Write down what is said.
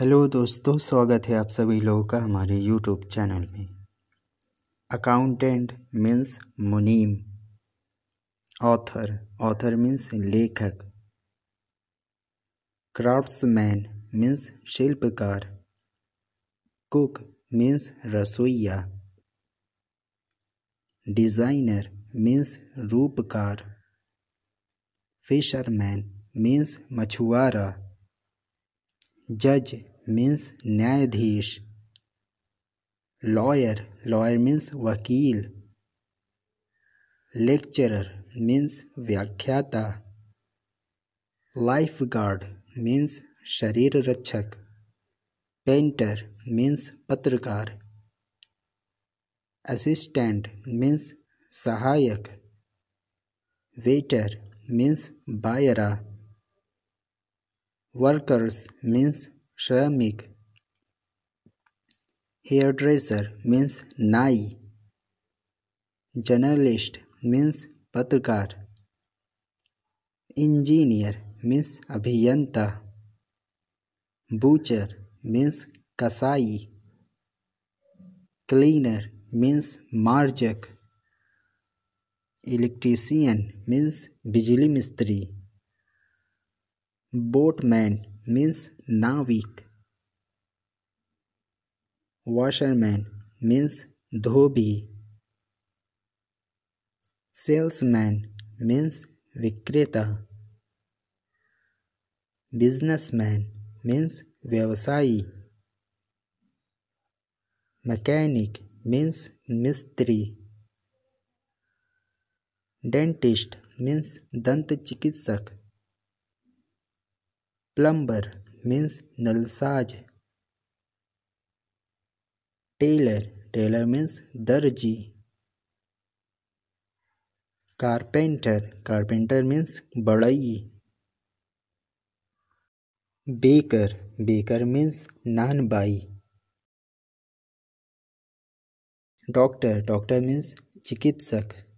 hello दोस्तों स्वागत है आप सभी लोगों का हमारे यूट्यूब चैनल में अकाउंटेंट मीन्स मुनीम ऑथर ऑथर मीन्स लेखक क्राफ्ट्समैन मीन्स शिल्पकार कुक मीन्स रसोईया डिज़ाइनर मीन्स रूपकार फिशरमैन मीन्स मछुआरा जज मीन्स न्यायाधीश लॉयर लॉयर मीन्स वकील लेक्चरर मीन्स व्याख्याता लाइफ गार्ड मीन्स शरीर रक्षक पेंटर मीन्स पत्रकार असिस्टेंट मीन्स सहायक वेटर मीन्स बायरा वर्कर्स मीन्स श्रमिक हेयर ड्रेसर मीन्स नाई जर्नलिस्ट मीन्स पत्रकार इंजीनियर मीन्स अभियंता बूचर मीन्स कसाई क्लीनर मीन्स मार्जक इलेक्ट्रीशियन मीन्स बिजली मिस्त्री बोटमैन मीन्स नाविक वॉशरमैन मीन्स धोबी सेल्समैन मीन्स विक्रेता बिजनेसमैन मीन्स व्यवसायी मैकेनिक मीन्स मिस्त्री डेंटिस्ट मीन्स दंत चिकित्सक प्लम्बर मीन्स नलसाज टेलर टेलर मीन्स दर्जी कारपेंटर कारपेंटर मीन्स बड़ई बेकर बेकर मीन्स नान बाई डॉक्टर डॉक्टर मीन्स चिकित्सक